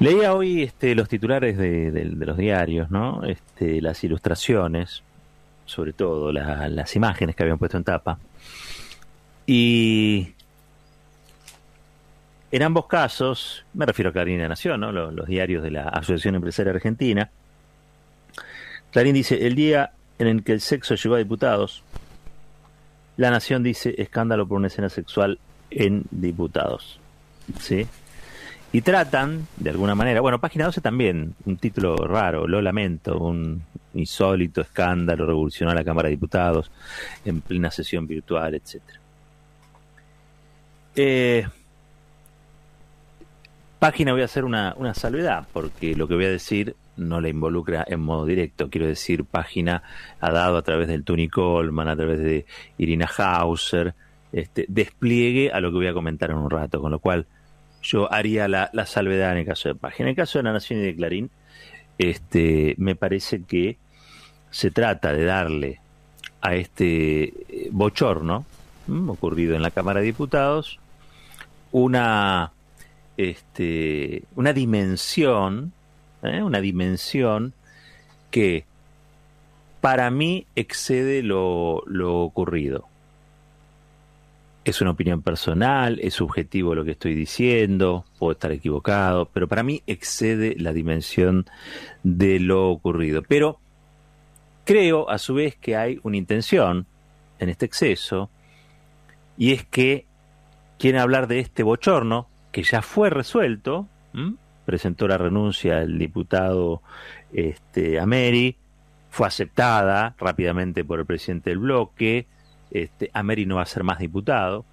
Leía hoy este, los titulares de, los diarios, ¿no? Este, las ilustraciones, sobre todo las imágenes que habían puesto en tapa. Y en ambos casos, me refiero a Clarín y Nación, los, diarios de la Asociación Empresaria Argentina, Clarín dice, el día en el que el sexo llegó a diputados, la Nación dice, escándalo por una escena sexual en diputados. ¿Sí? Y tratan, de alguna manera, bueno, página 12 también, un título raro, lo lamento, un insólito escándalo revolucionó a la Cámara de Diputados en plena sesión virtual, etc. Eh, página voy a hacer una, salvedad, porque lo que voy a decir no la involucra en modo directo. Quiero decir, página ha dado a través del Tony Coleman, a través de Irina Hauser, este, despliegue a lo que voy a comentar en un rato, con lo cual yo haría la, salvedad en el caso de Página. En el caso de La Nación y de Clarín, este, me parece que se trata de darle a este eh, bochorno mm, ocurrido en la Cámara de Diputados una, este, una dimensión, ¿eh? una dimensión que para mí excede lo ocurrido es una opinión personal, es subjetivo lo que estoy diciendo, puedo estar equivocado, pero para mí excede la dimensión de lo ocurrido. Pero creo a su vez que hay una intención en este exceso y es que quieren hablar de este bochorno que ya fue resuelto, presentó la renuncia el diputado este, Ameri, fue aceptada rápidamente por el presidente del bloque, este, Ameri no va a ser más diputado,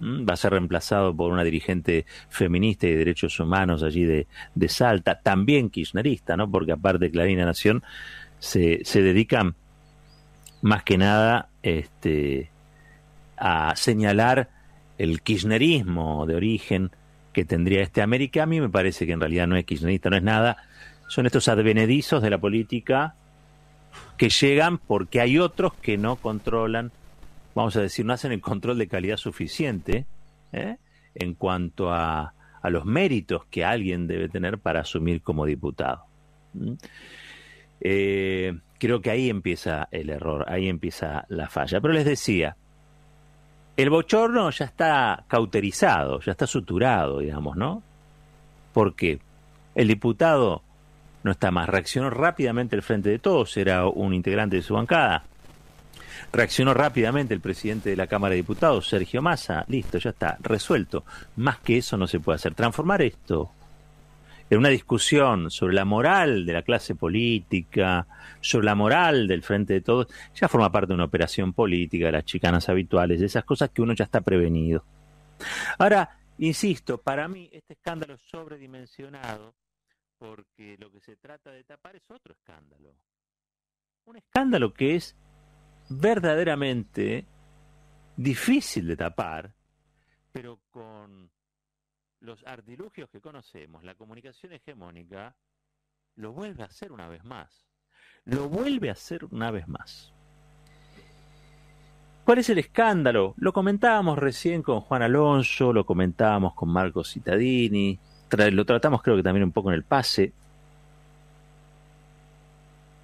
va a ser reemplazado por una dirigente feminista y de derechos humanos allí de, Salta, también kirchnerista, ¿no? porque aparte de Clarina Nación se, se dedican más que nada este, a señalar el kirchnerismo de origen que tendría este América. A mí me parece que en realidad no es kirchnerista, no es nada. Son estos advenedizos de la política que llegan porque hay otros que no controlan vamos a decir, no hacen el control de calidad suficiente ¿eh? en cuanto a, los méritos que alguien debe tener para asumir como diputado. Eh, creo que ahí empieza el error, ahí empieza la falla. Pero les decía, el bochorno ya está cauterizado, ya está suturado, digamos, ¿no? Porque el diputado no está más, reaccionó rápidamente al frente de todos, era un integrante de su bancada, Reaccionó rápidamente el presidente de la Cámara de Diputados, Sergio Massa. Listo, ya está, resuelto. Más que eso no se puede hacer. Transformar esto en una discusión sobre la moral de la clase política, sobre la moral del frente de todos, ya forma parte de una operación política, de las chicanas habituales, de esas cosas que uno ya está prevenido. Ahora, insisto, para mí este escándalo es sobredimensionado porque lo que se trata de tapar es otro escándalo. Un escándalo que es verdaderamente difícil de tapar, pero con los artilugios que conocemos, la comunicación hegemónica lo vuelve a hacer una vez más. Lo vuelve a hacer una vez más. ¿Cuál es el escándalo? Lo comentábamos recién con Juan Alonso, lo comentábamos con Marco Cittadini, lo tratamos creo que también un poco en el pase.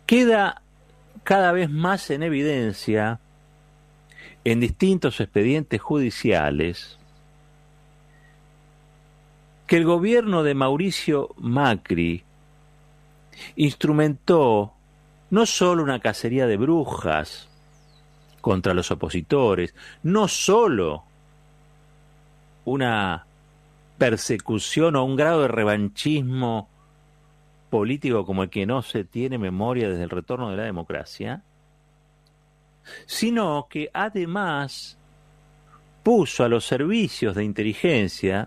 Queda cada vez más en evidencia en distintos expedientes judiciales que el gobierno de Mauricio Macri instrumentó no sólo una cacería de brujas contra los opositores, no sólo una persecución o un grado de revanchismo político como el que no se tiene memoria desde el retorno de la democracia, sino que además puso a los servicios de inteligencia,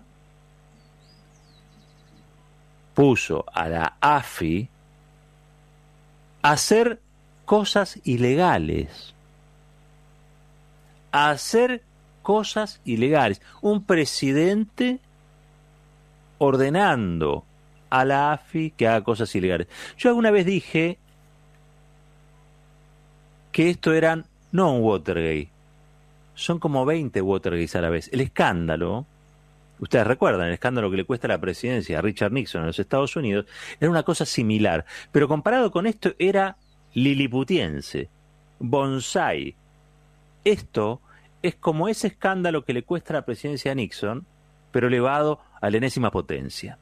puso a la AFI a hacer cosas ilegales, a hacer cosas ilegales. Un presidente ordenando a la AFI que haga cosas ilegales. Yo alguna vez dije que esto eran no un Watergate, son como 20 Watergates a la vez. El escándalo, ustedes recuerdan, el escándalo que le cuesta la presidencia a Richard Nixon en los Estados Unidos, era una cosa similar, pero comparado con esto era liliputiense, bonsai. Esto es como ese escándalo que le cuesta la presidencia a Nixon, pero elevado a la enésima potencia.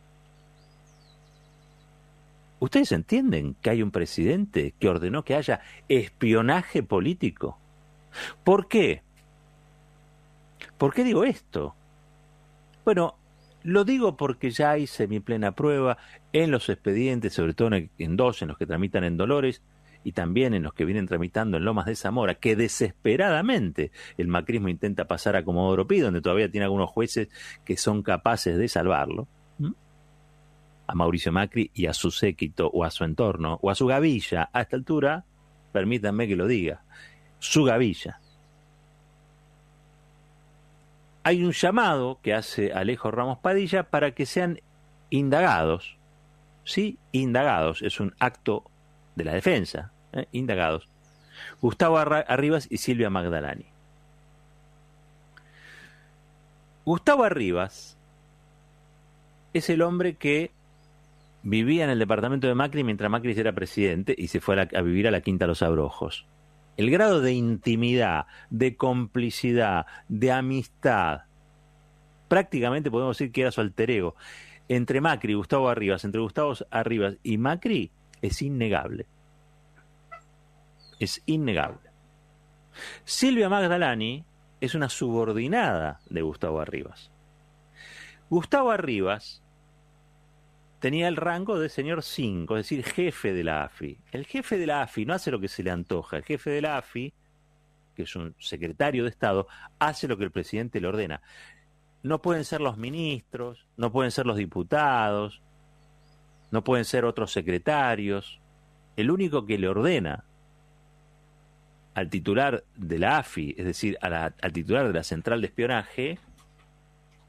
¿Ustedes entienden que hay un presidente que ordenó que haya espionaje político? ¿Por qué? ¿Por qué digo esto? Bueno, lo digo porque ya hice mi plena prueba en los expedientes, sobre todo en, dos, en los que tramitan en Dolores, y también en los que vienen tramitando en Lomas de Zamora, que desesperadamente el macrismo intenta pasar a Comodoro Pi, donde todavía tiene algunos jueces que son capaces de salvarlo a Mauricio Macri y a su séquito o a su entorno o a su gavilla. A esta altura, permítanme que lo diga, su gavilla. Hay un llamado que hace Alejo Ramos Padilla para que sean indagados. Sí, indagados, es un acto de la defensa, ¿eh? indagados. Gustavo Arribas y Silvia Magdalani. Gustavo Arribas es el hombre que vivía en el departamento de Macri mientras Macri era presidente y se fue a, vivir a la Quinta Los Abrojos. El grado de intimidad, de complicidad, de amistad, prácticamente podemos decir que era su alter ego, entre Macri y Gustavo Arribas, entre Gustavo Arribas y Macri, es innegable. Es innegable. Silvia Magdalani es una subordinada de Gustavo Arribas. Gustavo Arribas tenía el rango de señor 5, es decir, jefe de la AFI. El jefe de la AFI no hace lo que se le antoja, el jefe de la AFI, que es un secretario de Estado, hace lo que el presidente le ordena. No pueden ser los ministros, no pueden ser los diputados, no pueden ser otros secretarios. El único que le ordena al titular de la AFI, es decir, al titular de la Central de Espionaje,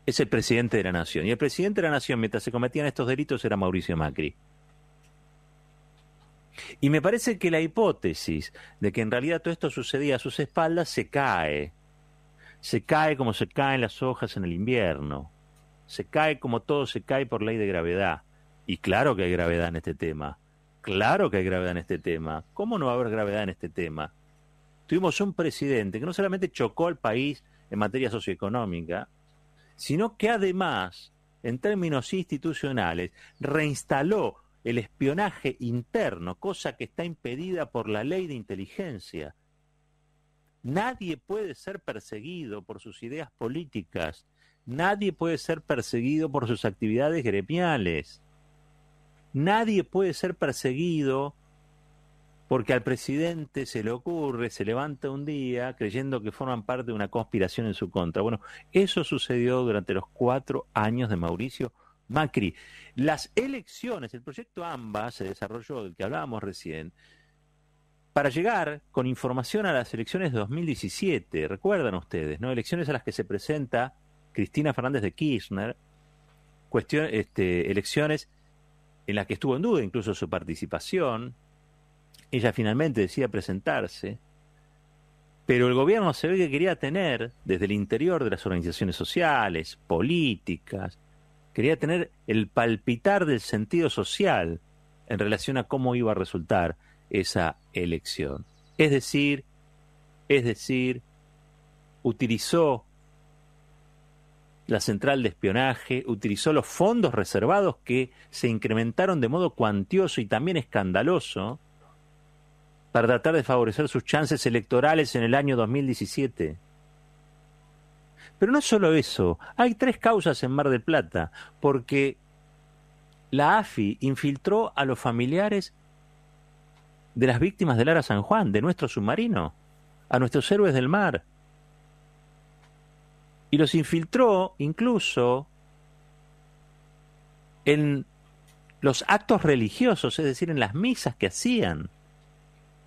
es el presidente de la nación. Y el presidente de la nación, mientras se cometían estos delitos, era Mauricio Macri. Y me parece que la hipótesis de que en realidad todo esto sucedía a sus espaldas se cae. Se cae como se caen las hojas en el invierno. Se cae como todo se cae por ley de gravedad. Y claro que hay gravedad en este tema. Claro que hay gravedad en este tema. ¿Cómo no va a haber gravedad en este tema? Tuvimos un presidente que no solamente chocó al país en materia socioeconómica, sino que además, en términos institucionales, reinstaló el espionaje interno, cosa que está impedida por la ley de inteligencia. Nadie puede ser perseguido por sus ideas políticas, nadie puede ser perseguido por sus actividades gremiales, nadie puede ser perseguido porque al presidente se le ocurre, se levanta un día creyendo que forman parte de una conspiración en su contra. Bueno, eso sucedió durante los cuatro años de Mauricio Macri. Las elecciones, el proyecto AMBA se desarrolló, del que hablábamos recién, para llegar con información a las elecciones de 2017. Recuerdan ustedes, ¿no? Elecciones a las que se presenta Cristina Fernández de Kirchner, cuestión, este, elecciones en las que estuvo en duda incluso su participación, ella finalmente decía presentarse, pero el gobierno se ve que quería tener, desde el interior de las organizaciones sociales, políticas, quería tener el palpitar del sentido social en relación a cómo iba a resultar esa elección. Es decir, es decir, utilizó la central de espionaje, utilizó los fondos reservados que se incrementaron de modo cuantioso y también escandaloso para tratar de favorecer sus chances electorales en el año 2017. Pero no solo eso, hay tres causas en Mar del Plata, porque la AFI infiltró a los familiares de las víctimas del Ara San Juan, de nuestro submarino, a nuestros héroes del mar. Y los infiltró incluso en los actos religiosos, es decir, en las misas que hacían.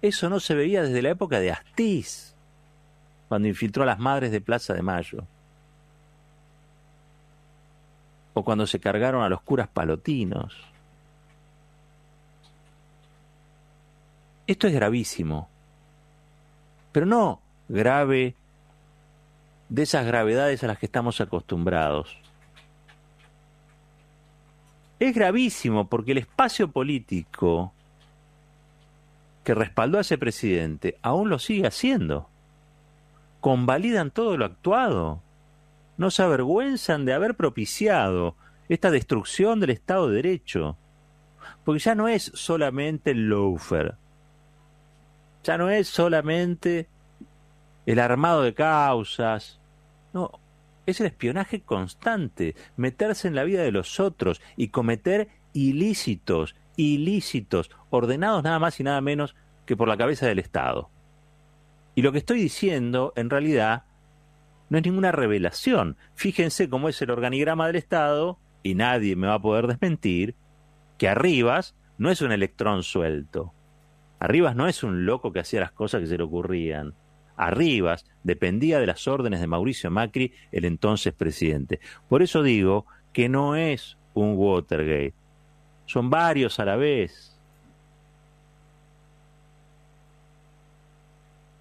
Eso no se veía desde la época de Astiz, cuando infiltró a las madres de Plaza de Mayo. O cuando se cargaron a los curas palotinos. Esto es gravísimo. Pero no grave de esas gravedades a las que estamos acostumbrados. Es gravísimo porque el espacio político que respaldó a ese presidente aún lo sigue haciendo. Convalidan todo lo actuado. No se avergüenzan de haber propiciado esta destrucción del Estado de Derecho. Porque ya no es solamente el loafer. Ya no es solamente el armado de causas. No, es el espionaje constante, meterse en la vida de los otros y cometer ilícitos ilícitos, ordenados nada más y nada menos que por la cabeza del Estado. Y lo que estoy diciendo, en realidad, no es ninguna revelación. Fíjense cómo es el organigrama del Estado, y nadie me va a poder desmentir, que Arribas no es un electrón suelto. Arribas no es un loco que hacía las cosas que se le ocurrían. Arribas dependía de las órdenes de Mauricio Macri, el entonces presidente. Por eso digo que no es un Watergate, son varios a la vez.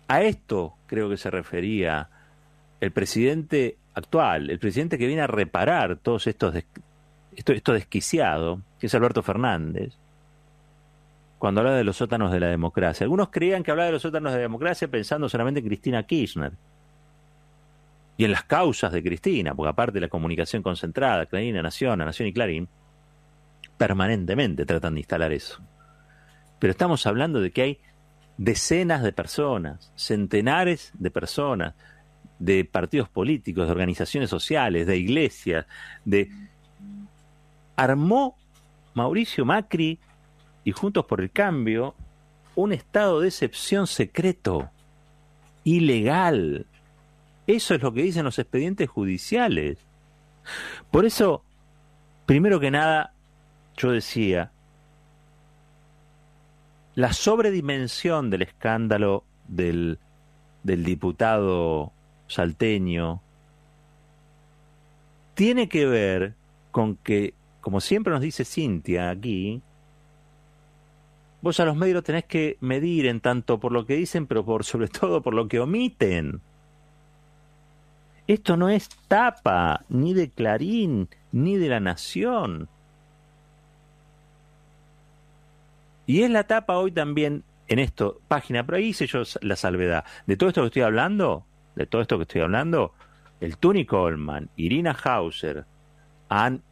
A esto creo que se refería el presidente actual, el presidente que viene a reparar todos estos desquiciados esto, esto desquiciado, que es Alberto Fernández, cuando habla de los sótanos de la democracia. Algunos creían que hablaba de los sótanos de la democracia pensando solamente en Cristina Kirchner y en las causas de Cristina, porque aparte de la comunicación concentrada, Clarina, Nación, Nación y Clarín, Permanentemente tratan de instalar eso. Pero estamos hablando de que hay decenas de personas, centenares de personas, de partidos políticos, de organizaciones sociales, de iglesias, de... Armó Mauricio Macri y Juntos por el Cambio un estado de excepción secreto, ilegal. Eso es lo que dicen los expedientes judiciales. Por eso, primero que nada, yo decía, la sobredimensión del escándalo del, del diputado salteño tiene que ver con que, como siempre nos dice Cintia aquí, vos a los medios tenés que medir en tanto por lo que dicen, pero por sobre todo por lo que omiten. Esto no es tapa, ni de Clarín, ni de la Nación. Y es la tapa hoy también en esto, página, pero ahí hice yo la salvedad. De todo esto que estoy hablando, de todo esto que estoy hablando, el Tony Coleman, Irina Hauser, han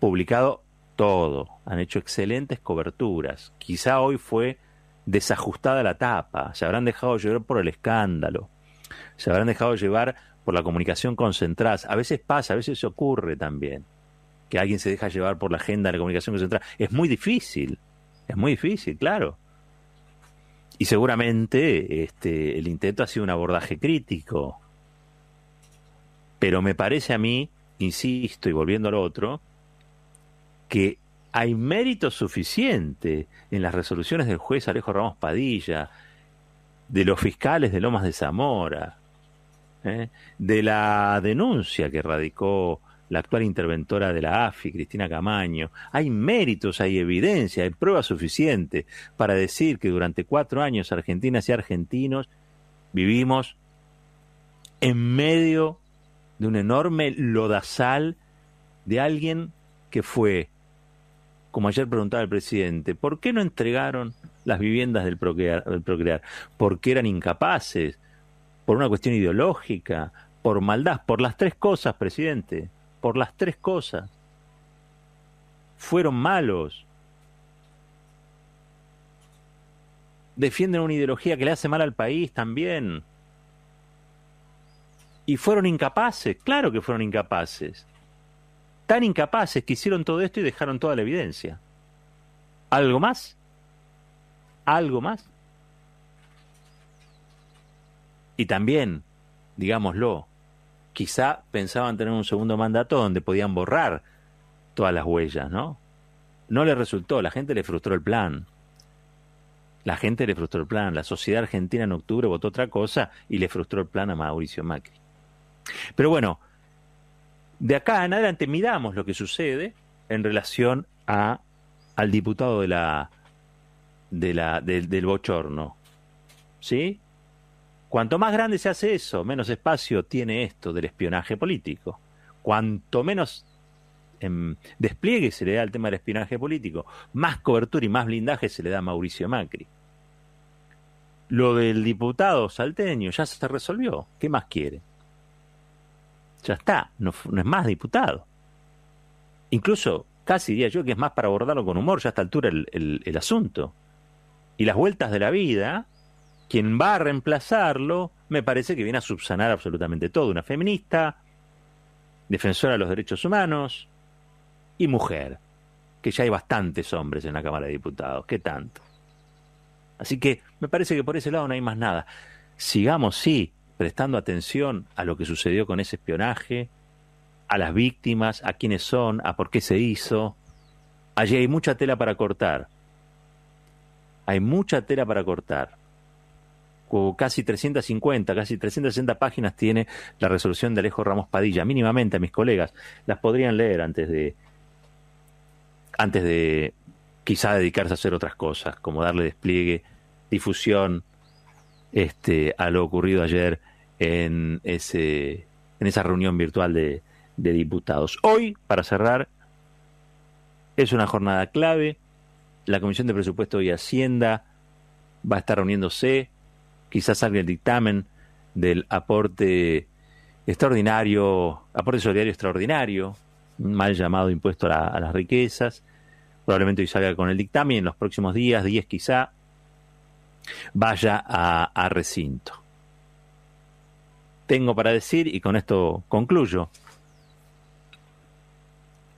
publicado todo, han hecho excelentes coberturas. Quizá hoy fue desajustada la tapa, se habrán dejado llevar por el escándalo, se habrán dejado llevar por la comunicación concentrada. A veces pasa, a veces se ocurre también que alguien se deja llevar por la agenda de la comunicación concentrada. Es muy difícil es muy difícil, claro. Y seguramente este, el intento ha sido un abordaje crítico. Pero me parece a mí, insisto, y volviendo al otro, que hay mérito suficiente en las resoluciones del juez Alejo Ramos Padilla, de los fiscales de Lomas de Zamora, ¿eh? de la denuncia que radicó la actual interventora de la AFI, Cristina Camaño. Hay méritos, hay evidencia, hay pruebas suficientes para decir que durante cuatro años argentinas y argentinos vivimos en medio de un enorme lodazal de alguien que fue, como ayer preguntaba el presidente, ¿por qué no entregaron las viviendas del procrear? Del procrear? eran incapaces, por una cuestión ideológica, por maldad, por las tres cosas, presidente por las tres cosas. Fueron malos. Defienden una ideología que le hace mal al país también. Y fueron incapaces, claro que fueron incapaces. Tan incapaces que hicieron todo esto y dejaron toda la evidencia. ¿Algo más? ¿Algo más? Y también, digámoslo, quizá pensaban tener un segundo mandato donde podían borrar todas las huellas, ¿no? No le resultó, la gente le frustró el plan. La gente le frustró el plan, la sociedad argentina en octubre votó otra cosa y le frustró el plan a Mauricio Macri. Pero bueno, de acá en adelante miramos lo que sucede en relación a, al diputado de la, de la, del bochorno. ¿Sí? Cuanto más grande se hace eso, menos espacio tiene esto del espionaje político. Cuanto menos em, despliegue se le da al tema del espionaje político, más cobertura y más blindaje se le da a Mauricio Macri. Lo del diputado salteño ya se resolvió. ¿Qué más quiere? Ya está, no, es más diputado. Incluso casi diría yo que es más para abordarlo con humor ya a esta altura el asunto. Y las vueltas de la vida quien va a reemplazarlo, me parece que viene a subsanar absolutamente todo. Una feminista, defensora de los derechos humanos y mujer, que ya hay bastantes hombres en la Cámara de Diputados, ¿qué tanto? Así que me parece que por ese lado no hay más nada. Sigamos, sí, prestando atención a lo que sucedió con ese espionaje, a las víctimas, a quiénes son, a por qué se hizo. Allí hay mucha tela para cortar. Hay mucha tela para cortar casi 350, casi 360 páginas tiene la resolución de Alejo Ramos Padilla. Mínimamente a mis colegas las podrían leer antes de antes de quizá dedicarse a hacer otras cosas, como darle despliegue, difusión este, a lo ocurrido ayer en, ese, en esa reunión virtual de, de diputados. Hoy, para cerrar, es una jornada clave. La Comisión de Presupuesto y Hacienda va a estar reuniéndose quizás salga el dictamen del aporte extraordinario, aporte solidario extraordinario, mal llamado impuesto a, las riquezas, probablemente hoy salga con el dictamen en los próximos días, 10 quizá, vaya a, a recinto. Tengo para decir, y con esto concluyo,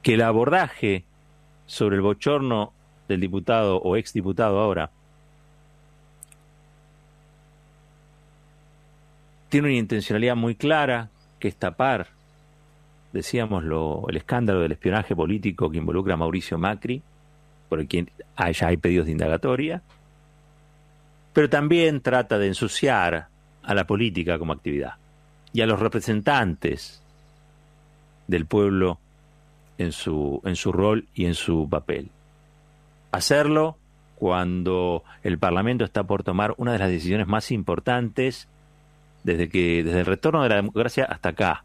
que el abordaje sobre el bochorno del diputado o exdiputado ahora, tiene una intencionalidad muy clara, que es tapar, decíamos, lo, el escándalo del espionaje político que involucra a Mauricio Macri, por el que ya hay pedidos de indagatoria, pero también trata de ensuciar a la política como actividad y a los representantes del pueblo en su, en su rol y en su papel. Hacerlo cuando el Parlamento está por tomar una de las decisiones más importantes desde, que, desde el retorno de la democracia hasta acá.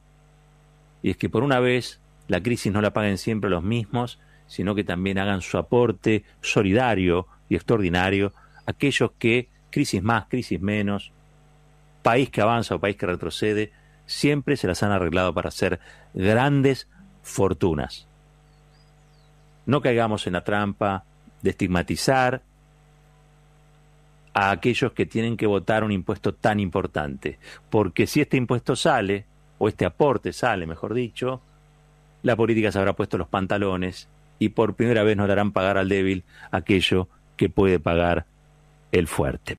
Y es que por una vez la crisis no la paguen siempre los mismos, sino que también hagan su aporte solidario y extraordinario aquellos que, crisis más, crisis menos, país que avanza o país que retrocede, siempre se las han arreglado para hacer grandes fortunas. No caigamos en la trampa de estigmatizar a aquellos que tienen que votar un impuesto tan importante. Porque si este impuesto sale, o este aporte sale, mejor dicho, la política se habrá puesto los pantalones y por primera vez nos darán pagar al débil aquello que puede pagar el fuerte.